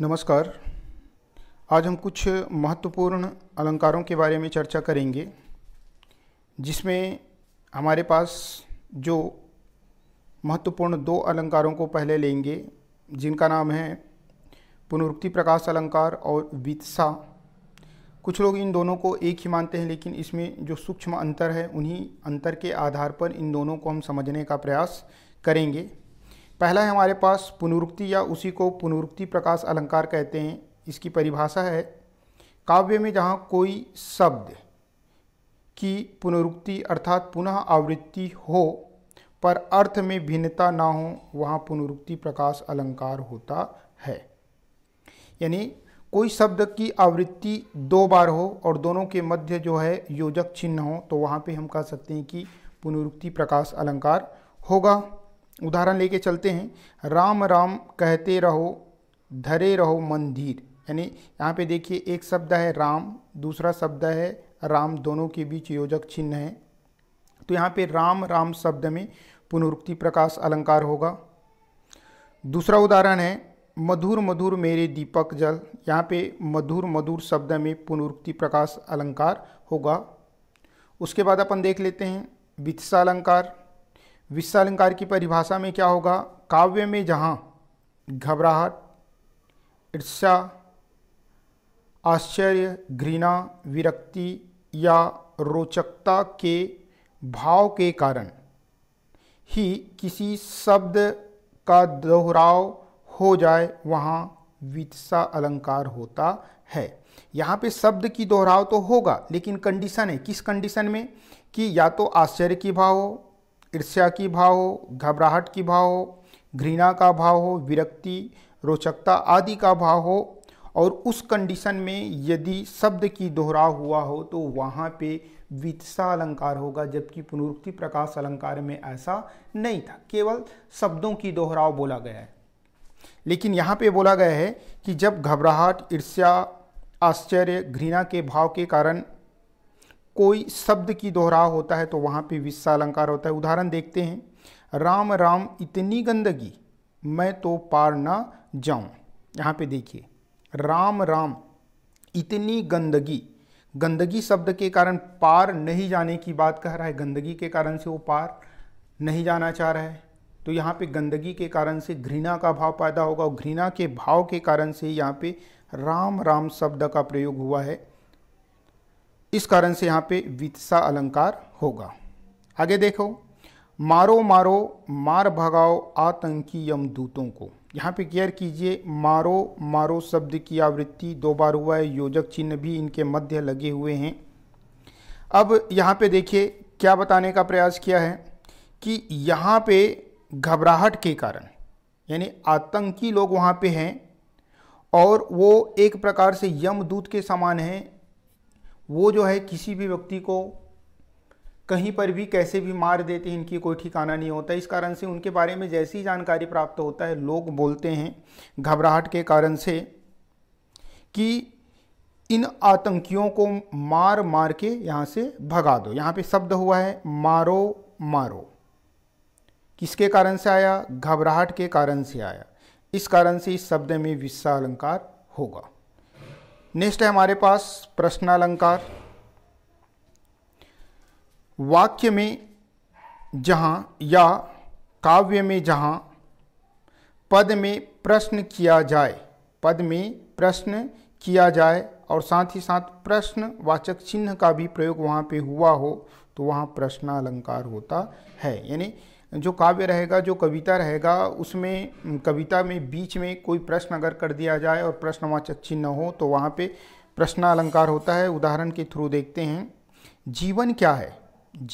नमस्कार आज हम कुछ महत्वपूर्ण अलंकारों के बारे में चर्चा करेंगे जिसमें हमारे पास जो महत्वपूर्ण दो अलंकारों को पहले लेंगे जिनका नाम है पुनरुक्ति प्रकाश अलंकार और वित्सा कुछ लोग इन दोनों को एक ही मानते हैं लेकिन इसमें जो सूक्ष्म अंतर है उन्हीं अंतर के आधार पर इन दोनों को हम समझने का प्रयास करेंगे पहला है हमारे पास पुनरुक्ति या उसी को पुनरुक्ति प्रकाश अलंकार कहते हैं इसकी परिभाषा है काव्य में जहाँ कोई शब्द की पुनरुक्ति अर्थात पुनः आवृत्ति हो पर अर्थ में भिन्नता ना हो वहाँ पुनरुक्ति प्रकाश अलंकार होता है यानी कोई शब्द की आवृत्ति दो बार हो और दोनों के मध्य जो है योजक चिन्ह हो तो वहाँ पे हम कह सकते हैं कि पुनरुक्ति प्रकाश अलंकार होगा उदाहरण लेके चलते हैं राम राम कहते रहो धरे रहो मंदिर यानी यहाँ पे देखिए एक शब्द है राम दूसरा शब्द है राम दोनों के बीच योजक चिन्ह है तो यहाँ पे राम राम शब्द में पुनरुक्ति प्रकाश अलंकार होगा दूसरा उदाहरण है मधुर मधुर मेरे दीपक जल यहाँ पे मधुर मधुर शब्द में पुनरुक्ति प्रकाश अलंकार होगा उसके बाद अपन देख लेते हैं वित्सा अलंकार विश्वालंकार की परिभाषा में क्या होगा काव्य में जहाँ घबराहट ईर्ष्या आश्चर्य घृणा विरक्ति या रोचकता के भाव के कारण ही किसी शब्द का दोहराव हो जाए वहाँ वित्सा अलंकार होता है यहाँ पे शब्द की दोहराव तो होगा लेकिन कंडीशन है किस कंडीशन में कि या तो आश्चर्य की भाव हो ईर्ष्या की भाव हो घबराहट की भाव हो घृणा का भाव हो विरक्ति रोचकता आदि का भाव हो और उस कंडीशन में यदि शब्द की दोहराव हुआ हो तो वहाँ पे वित्सा अलंकार होगा जबकि पुनरुक्ति प्रकाश अलंकार में ऐसा नहीं था केवल शब्दों की दोहराव बोला गया है लेकिन यहाँ पे बोला गया है कि जब घबराहट ईर्ष्या आश्चर्य घृणा के भाव के कारण कोई शब्द की दोहराव होता है तो वहाँ पे विस्सा अलंकार होता है उदाहरण देखते हैं राम राम इतनी गंदगी मैं तो पार ना जाऊँ यहाँ पे देखिए राम राम इतनी गंदगी गंदगी शब्द के कारण पार नहीं जाने की बात कह रहा है गंदगी के कारण से वो पार नहीं जाना चाह रहा है तो यहाँ पे गंदगी के कारण से घृणा का भाव पैदा होगा और घृणा के भाव के कारण से यहाँ पे राम राम शब्द का प्रयोग हुआ है इस कारण से यहाँ पे वित्सा अलंकार होगा आगे देखो मारो मारो मार भगाओ आतंकी यम दूतों को यहाँ पे केयर कीजिए मारो मारो शब्द की आवृत्ति दो बार हुआ है योजक चिन्ह भी इनके मध्य लगे हुए हैं अब यहाँ पे देखिए क्या बताने का प्रयास किया है कि यहाँ पे घबराहट के कारण यानी आतंकी लोग वहाँ पे हैं और वो एक प्रकार से यमदूत के समान हैं वो जो है किसी भी व्यक्ति को कहीं पर भी कैसे भी मार देते हैं इनकी कोई ठिकाना नहीं होता इस कारण से उनके बारे में जैसी जानकारी प्राप्त होता है लोग बोलते हैं घबराहट के कारण से कि इन आतंकियों को मार मार के यहाँ से भगा दो यहाँ पे शब्द हुआ है मारो मारो किसके कारण से आया घबराहट के कारण से आया इस कारण से इस शब्द में विश्वा अलंकार होगा नेक्स्ट है हमारे पास प्रश्नालंकार वाक्य में जहाँ या काव्य में जहाँ पद में प्रश्न किया जाए पद में प्रश्न किया जाए और साथ ही साथ प्रश्नवाचक चिन्ह का भी प्रयोग वहाँ पे हुआ हो तो वहाँ प्रश्नालंकार होता है यानी जो काव्य रहेगा जो कविता रहेगा उसमें कविता में बीच में कोई प्रश्न अगर कर दिया जाए और प्रश्नवाचक चिन्ह हो तो वहाँ पे प्रश्न अलंकार होता है उदाहरण के थ्रू देखते हैं जीवन क्या है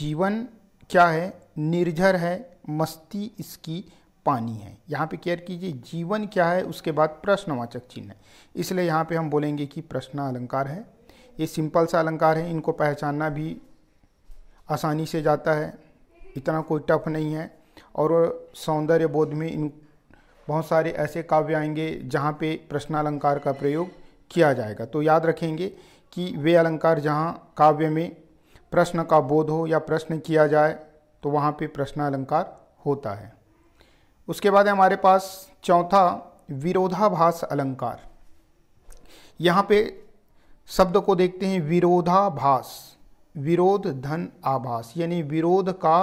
जीवन क्या है निर्झर है मस्ती इसकी पानी है यहाँ पे केयर कीजिए जीवन क्या है उसके बाद प्रश्नवाचक चिन्ह है इसलिए यहाँ पे हम बोलेंगे कि प्रश्न अलंकार है ये सिंपल सा अलंकार है इनको पहचानना भी आसानी से जाता है इतना कोई टफ नहीं है और सौंदर्य बोध में इन बहुत सारे ऐसे काव्य आएंगे जहाँ पे प्रश्नालंकार का प्रयोग किया जाएगा तो याद रखेंगे कि वे अलंकार जहाँ काव्य में प्रश्न का बोध हो या प्रश्न किया जाए तो वहाँ पे प्रश्नालंकार होता है उसके बाद हमारे पास चौथा विरोधाभास अलंकार यहाँ पे शब्द को देखते हैं विरोधाभास विरोध धन आभास यानी विरोध का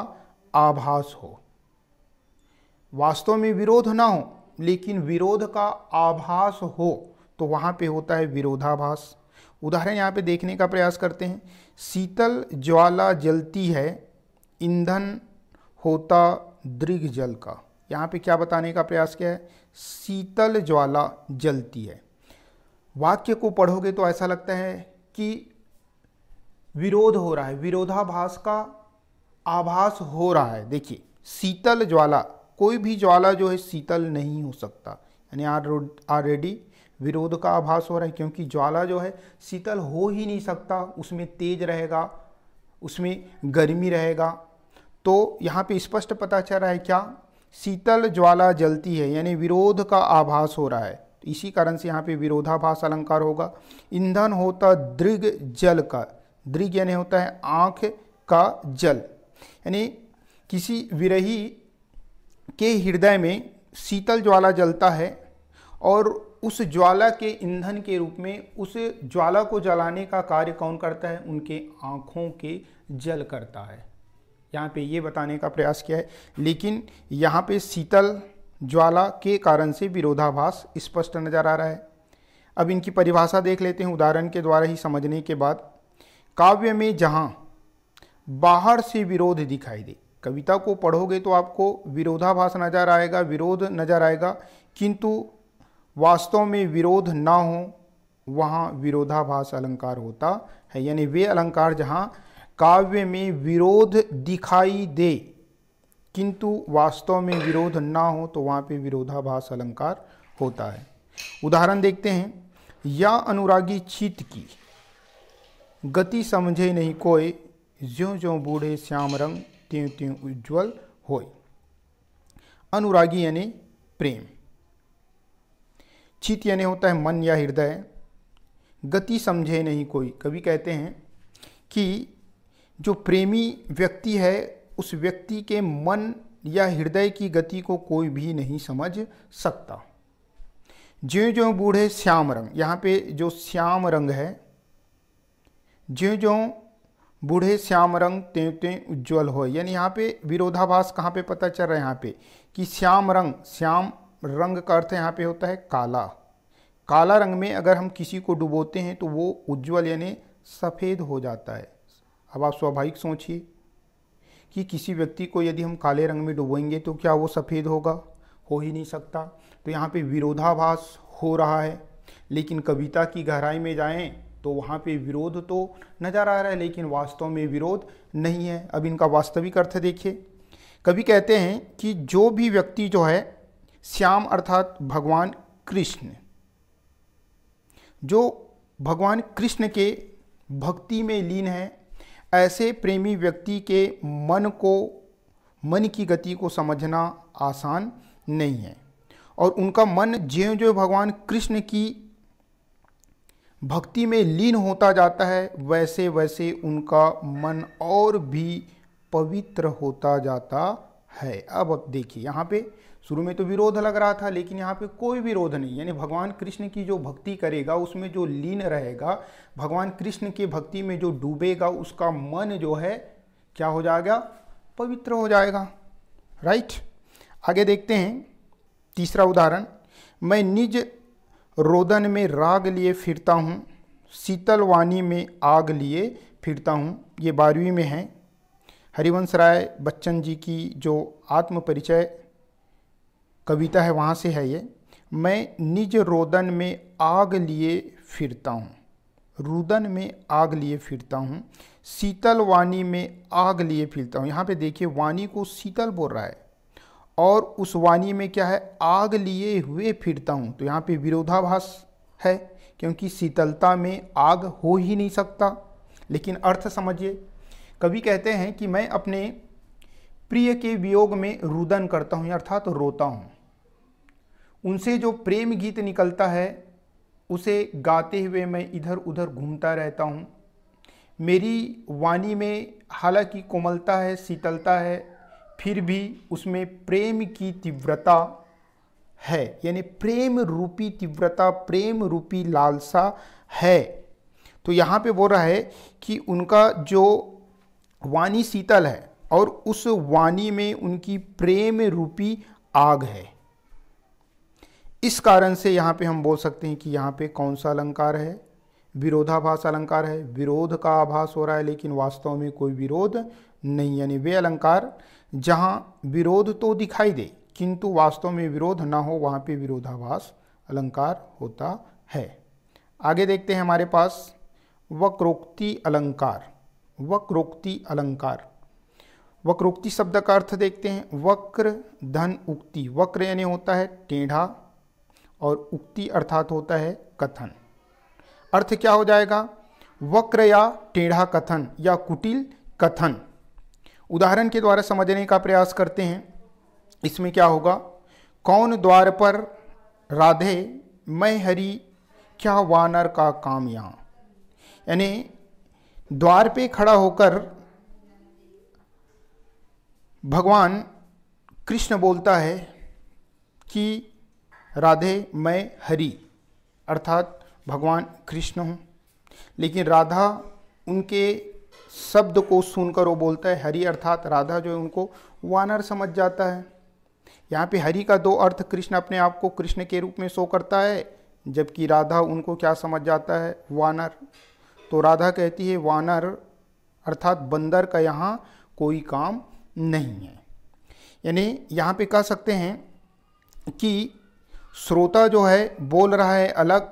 आभास हो वास्तव में विरोध ना हो लेकिन विरोध का आभास हो तो वहाँ पे होता है विरोधाभास उदाहरण यहाँ पे देखने का प्रयास करते हैं शीतल ज्वाला जलती है ईंधन होता दृघ जल का यहाँ पे क्या बताने का प्रयास किया है शीतल ज्वाला जलती है वाक्य को पढ़ोगे तो ऐसा लगता है कि विरोध हो रहा है विरोधाभास का आभास हो रहा है देखिए शीतल ज्वाला कोई भी ज्वाला जो है शीतल नहीं हो सकता यानी ऑलरेडी विरोध का आभास हो रहा है क्योंकि ज्वाला जो है शीतल हो ही नहीं सकता उसमें तेज रहेगा उसमें गर्मी रहेगा तो यहाँ पे स्पष्ट पता चल रहा है क्या शीतल ज्वाला जलती है यानी विरोध का आभास हो रहा है तो इसी कारण से यहाँ पे विरोधाभास अलंकार होगा ईंधन होता दृग जल का दृग यानी होता है आँख का जल यानी किसी विरही के हृदय में शीतल ज्वाला जलता है और उस ज्वाला के ईंधन के रूप में उस ज्वाला को जलाने का कार्य कौन करता है उनके आँखों के जल करता है यहाँ पे ये बताने का प्रयास किया है लेकिन यहाँ पे शीतल ज्वाला के कारण से विरोधाभास स्पष्ट नजर आ रहा है अब इनकी परिभाषा देख लेते हैं उदाहरण के द्वारा ही समझने के बाद काव्य में जहाँ बाहर से विरोध दिखाई दे कविता को पढ़ोगे तो आपको विरोधाभास नज़र आएगा विरोध नज़र आएगा किंतु वास्तव में विरोध ना हो वहाँ विरोधाभास अलंकार होता है यानी वे अलंकार जहाँ काव्य में विरोध दिखाई दे किंतु वास्तव में विरोध ना हो तो वहाँ पे विरोधाभास अलंकार होता है उदाहरण देखते हैं या अनुरागी चीत की गति समझे नहीं कोई ज्यों ज्यों बूढ़े श्याम रंग त्यों त्यों उज्ज्वल होय अनुरागी यानी प्रेम चित यानी होता है मन या हृदय गति समझे नहीं कोई कभी कहते हैं कि जो प्रेमी व्यक्ति है उस व्यक्ति के मन या हृदय की गति को कोई भी नहीं समझ सकता ज्यों ज्यों बूढ़े श्याम रंग यहाँ पे जो श्याम रंग है ज्यों ज्यों बूढ़े श्याम रंग त्यों त्यों उज्ज्वल हो यानी यहाँ पे विरोधाभास कहाँ पे पता चल रहा है यहाँ पे कि श्याम रंग श्याम रंग का अर्थ यहाँ पे होता है काला काला रंग में अगर हम किसी को डुबोते हैं तो वो उज्ज्वल यानी सफ़ेद हो जाता है अब आप स्वाभाविक सोचिए कि किसी व्यक्ति को यदि हम काले रंग में डुबोएंगे तो क्या वो सफ़ेद होगा हो ही नहीं सकता तो यहाँ पे विरोधाभास हो रहा है लेकिन कविता की गहराई में जाएं तो वहाँ पे विरोध तो नज़र आ रहा है लेकिन वास्तव में विरोध नहीं है अब इनका वास्तविक अर्थ देखिए कभी कहते हैं कि जो भी व्यक्ति जो है श्याम अर्थात भगवान कृष्ण जो भगवान कृष्ण के भक्ति में लीन है ऐसे प्रेमी व्यक्ति के मन को मन की गति को समझना आसान नहीं है और उनका मन ज्यो जो भगवान कृष्ण की भक्ति में लीन होता जाता है वैसे वैसे उनका मन और भी पवित्र होता जाता है अब देखिए यहाँ पे शुरू में तो विरोध लग रहा था लेकिन यहाँ पे कोई विरोध नहीं यानी भगवान कृष्ण की जो भक्ति करेगा उसमें जो लीन रहेगा भगवान कृष्ण के भक्ति में जो डूबेगा उसका मन जो है क्या हो जाएगा पवित्र हो जाएगा राइट आगे देखते हैं तीसरा उदाहरण मैं निज रोदन में राग लिए फिरता हूँ शीतल वाणी में आग लिए फिरता हूँ ये बारहवीं में है हरिवंश राय बच्चन जी की जो आत्म परिचय कविता है वहाँ से है ये मैं निज रोदन में आग लिए फिरता हूँ रुदन में आग लिए फिरता हूँ शीतल वाणी में आग लिए फिरता हूँ यहाँ पे देखिए वाणी को शीतल बोल रहा है और उस वाणी में क्या है आग लिए हुए फिरता हूँ तो यहाँ पे विरोधाभास है क्योंकि शीतलता में आग हो ही नहीं सकता लेकिन अर्थ समझिए कवि कहते हैं कि मैं अपने प्रिय के वियोग में रुदन करता हूँ अर्थात तो रोता हूँ उनसे जो प्रेम गीत निकलता है उसे गाते हुए मैं इधर उधर घूमता रहता हूँ मेरी वाणी में हालांकि कोमलता है शीतलता है फिर भी उसमें प्रेम की तीव्रता है यानी प्रेम रूपी तीव्रता प्रेम रूपी लालसा है तो यहाँ पे बोल रहा है कि उनका जो वाणी शीतल है और उस वाणी में उनकी प्रेम रूपी आग है इस कारण से यहाँ पे हम बोल सकते हैं कि यहाँ पे कौन सा अलंकार है विरोधाभास अलंकार है विरोध का आभास हो रहा है लेकिन वास्तव में कोई विरोध नहीं यानी वे अलंकार जहाँ विरोध तो दिखाई दे किंतु वास्तव में विरोध ना हो वहाँ पे विरोधाभास अलंकार होता है आगे देखते हैं हमारे पास वक्रोक्ति अलंकार वक्रोक्ति अलंकार वक्रोक्ति शब्द का अर्थ देखते हैं वक्र धन उक्ति वक्र यानी होता है टेढ़ा और उक्ति अर्थात होता है कथन अर्थ क्या हो जाएगा वक्र या टेढ़ा कथन या कुटिल कथन उदाहरण के द्वारा समझने का प्रयास करते हैं इसमें क्या होगा कौन द्वार पर राधे मैं हरि क्या वानर का काम यहाँ यानी द्वार पे खड़ा होकर भगवान कृष्ण बोलता है कि राधे मैं हरि अर्थात भगवान कृष्ण हूँ लेकिन राधा उनके शब्द को सुनकर वो बोलता है हरि अर्थात राधा जो है उनको वानर समझ जाता है यहाँ पे हरि का दो अर्थ कृष्ण अपने आप को कृष्ण के रूप में शो करता है जबकि राधा उनको क्या समझ जाता है वानर तो राधा कहती है वानर अर्थात बंदर का यहाँ कोई काम नहीं है यानी यहाँ पे कह सकते हैं कि श्रोता जो है बोल रहा है अलग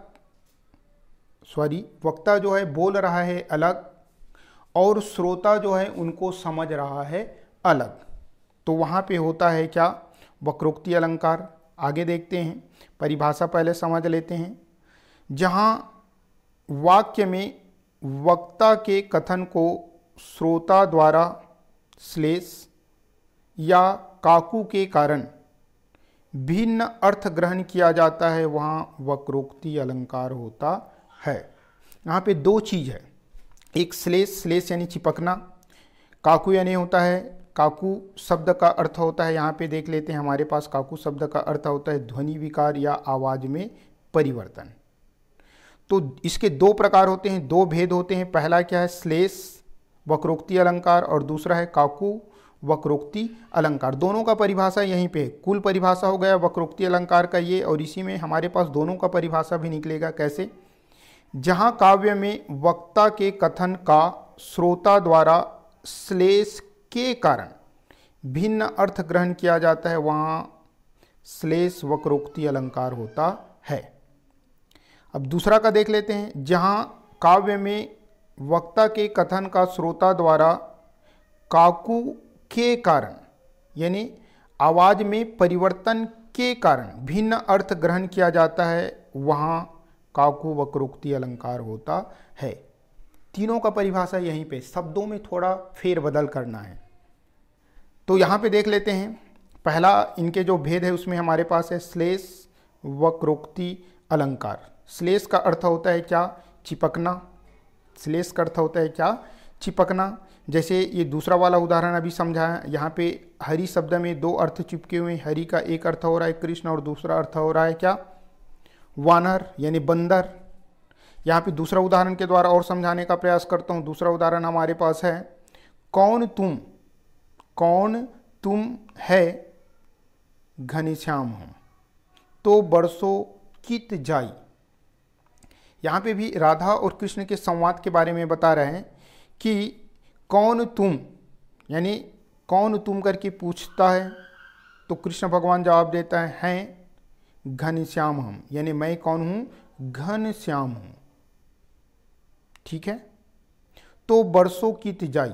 सॉरी वक्ता जो है बोल रहा है अलग और श्रोता जो है उनको समझ रहा है अलग तो वहाँ पे होता है क्या वक्रोक्ति अलंकार आगे देखते हैं परिभाषा पहले समझ लेते हैं जहाँ वाक्य में वक्ता के कथन को श्रोता द्वारा श्लेष या काकू के कारण भिन्न अर्थ ग्रहण किया जाता है वहाँ वक्रोक्ति अलंकार होता है यहाँ पे दो चीज़ है एक श्लेष श्लेष यानी चिपकना काकू यानी होता है काकू शब्द का अर्थ होता है यहाँ पे देख लेते हैं हमारे पास काकू शब्द का अर्थ होता है ध्वनि विकार या आवाज़ में परिवर्तन तो इसके दो प्रकार होते हैं दो भेद होते हैं पहला क्या है श्लेष वक्रोक्ति अलंकार और दूसरा है काकू वक्रोक्ति अलंकार दोनों का परिभाषा यहीं पे कुल परिभाषा हो गया वक्रोक्ति अलंकार का ये और इसी में हमारे पास दोनों का परिभाषा भी निकलेगा कैसे जहाँ काव्य में वक्ता के कथन का श्रोता द्वारा श्लेष के कारण भिन्न अर्थ ग्रहण किया जाता है वहाँ श्लेष वक्रोक्ति अलंकार होता है अब दूसरा का देख लेते हैं जहाँ काव्य में वक्ता के कथन का श्रोता द्वारा काकू के कारण यानी आवाज़ में परिवर्तन के कारण भिन्न अर्थ ग्रहण किया जाता है वहाँ काकु वक्रोक्ति अलंकार होता है तीनों का परिभाषा यहीं पे शब्दों में थोड़ा फेरबदल करना है तो यहाँ पे देख लेते हैं पहला इनके जो भेद है उसमें हमारे पास है श्लेष वक्रोक्ति अलंकार श्लेष का अर्थ होता है क्या चिपकना श्लेष का अर्थ होता है क्या चिपकना जैसे ये दूसरा वाला उदाहरण अभी समझाया यहाँ पे हरि शब्द में दो अर्थ चिपके हुए हैं हरि का एक अर्थ हो रहा है कृष्ण और दूसरा अर्थ हो रहा है क्या वानर यानी बंदर यहाँ पे दूसरा उदाहरण के द्वारा और समझाने का प्रयास करता हूँ दूसरा उदाहरण हमारे पास है कौन तुम कौन तुम है घनिश्याम हो तो बरसो कित जाई यहाँ पे भी राधा और कृष्ण के संवाद के बारे में बता रहे हैं कि कौन तुम यानी कौन तुम करके पूछता है तो कृष्ण भगवान जवाब देता है हैं घनश्याम हम यानी मैं कौन घन घनश्याम हूं ठीक है तो बरसों की तिजाई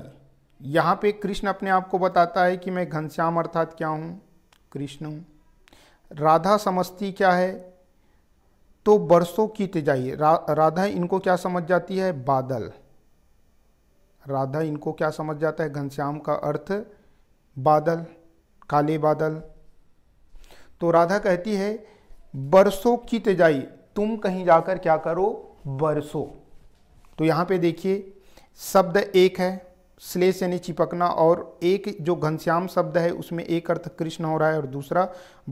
यहां पे कृष्ण अपने आप को बताता है कि मैं घनश्याम अर्थात क्या हूं कृष्ण हूं राधा समझती क्या है तो बरसों की तिजाई रा, राधा इनको क्या समझ जाती है बादल राधा इनको क्या समझ जाता है घनश्याम का अर्थ बादल काले बादल तो राधा कहती है बरसों की तेजाई तुम कहीं जाकर क्या करो बरसों तो यहाँ पे देखिए शब्द एक है श्लेष यानी चिपकना और एक जो घनश्याम शब्द है उसमें एक अर्थ कृष्ण हो रहा है और दूसरा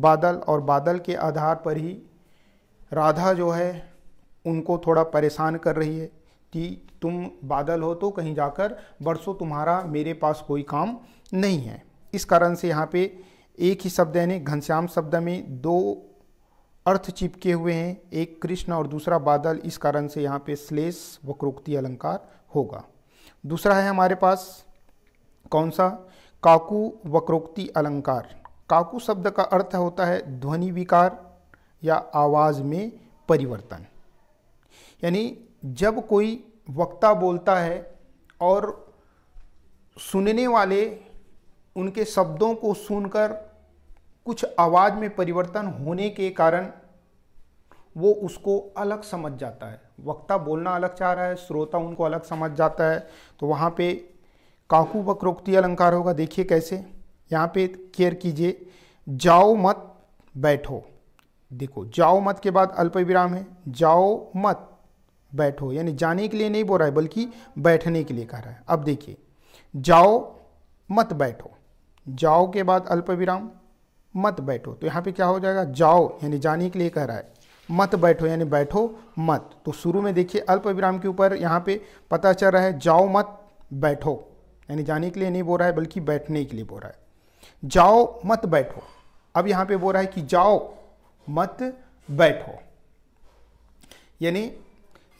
बादल और बादल के आधार पर ही राधा जो है उनको थोड़ा परेशान कर रही है कि तुम बादल हो तो कहीं जाकर बरसों तुम्हारा मेरे पास कोई काम नहीं है इस कारण से यहाँ पे एक ही शब्द यानी घनश्याम शब्द में दो अर्थ चिपके हुए हैं एक कृष्ण और दूसरा बादल इस कारण से यहाँ पे श्लेष वक्रोक्ति अलंकार होगा दूसरा है हमारे पास कौन सा काकू वक्रोक्ति अलंकार काकू शब्द का अर्थ होता है ध्वनि विकार या आवाज़ में परिवर्तन यानी जब कोई वक्ता बोलता है और सुनने वाले उनके शब्दों को सुनकर कुछ आवाज़ में परिवर्तन होने के कारण वो उसको अलग समझ जाता है वक्ता बोलना अलग चाह रहा है श्रोता उनको अलग समझ जाता है तो वहाँ पे काकू वक्रोक्ति अलंकार होगा देखिए कैसे यहाँ पे केयर कीजिए जाओ मत बैठो देखो जाओ मत के बाद अल्प विराम है जाओ मत बैठो यानी जाने के लिए नहीं बोल रहा है बल्कि बैठने के लिए कह रहा है अब देखिए जाओ मत बैठो जाओ के बाद अल्प विराम मत बैठो तो यहाँ पे क्या हो जाएगा जाओ यानी जाने के लिए कह रहा है मत बैठो यानी बैठो मत तो शुरू में देखिए अल्प विराम के ऊपर यहाँ पे पता चल रहा है जाओ मत बैठो यानी जाने के लिए नहीं बोल रहा है बल्कि बैठने के लिए बोल रहा है जाओ मत बैठो अब यहाँ पे बोल रहा है कि जाओ मत बैठो यानी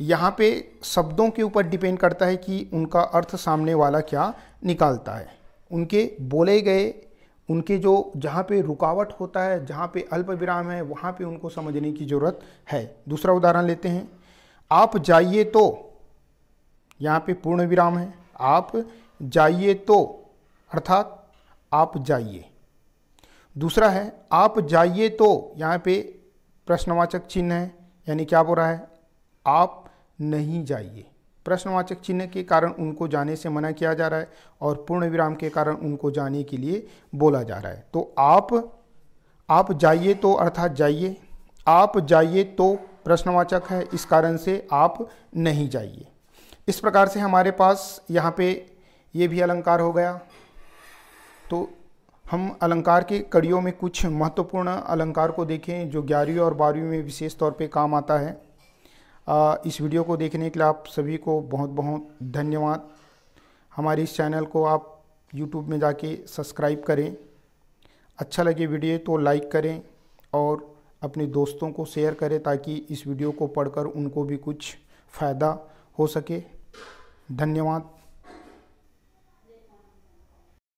यहाँ पे शब्दों के ऊपर डिपेंड करता है कि उनका अर्थ सामने वाला क्या निकालता है उनके बोले गए उनके जो जहाँ पे रुकावट होता है जहाँ पे अल्प विराम है वहाँ पे उनको समझने की ज़रूरत है दूसरा उदाहरण लेते हैं आप जाइए तो यहाँ पे पूर्ण विराम है आप जाइए तो अर्थात आप जाइए दूसरा है आप जाइए तो यहाँ पे प्रश्नवाचक चिन्ह है यानी क्या बोल रहा है आप नहीं जाइए प्रश्नवाचक चिन्ह के कारण उनको जाने से मना किया जा रहा है और पूर्ण विराम के कारण उनको जाने के लिए बोला जा रहा है तो आप आप जाइए तो अर्थात जाइए आप जाइए तो प्रश्नवाचक है इस कारण से आप नहीं जाइए इस प्रकार से हमारे पास यहाँ पे ये भी अलंकार हो गया तो हम अलंकार के कड़ियों में कुछ महत्वपूर्ण अलंकार को देखें जो ग्यारहवीं और बारहवीं में विशेष तौर पे काम आता है इस वीडियो को देखने के लिए आप सभी को बहुत बहुत धन्यवाद हमारे इस चैनल को आप यूट्यूब में जाके सब्सक्राइब करें अच्छा लगे वीडियो तो लाइक करें और अपने दोस्तों को शेयर करें ताकि इस वीडियो को पढ़कर उनको भी कुछ फ़ायदा हो सके धन्यवाद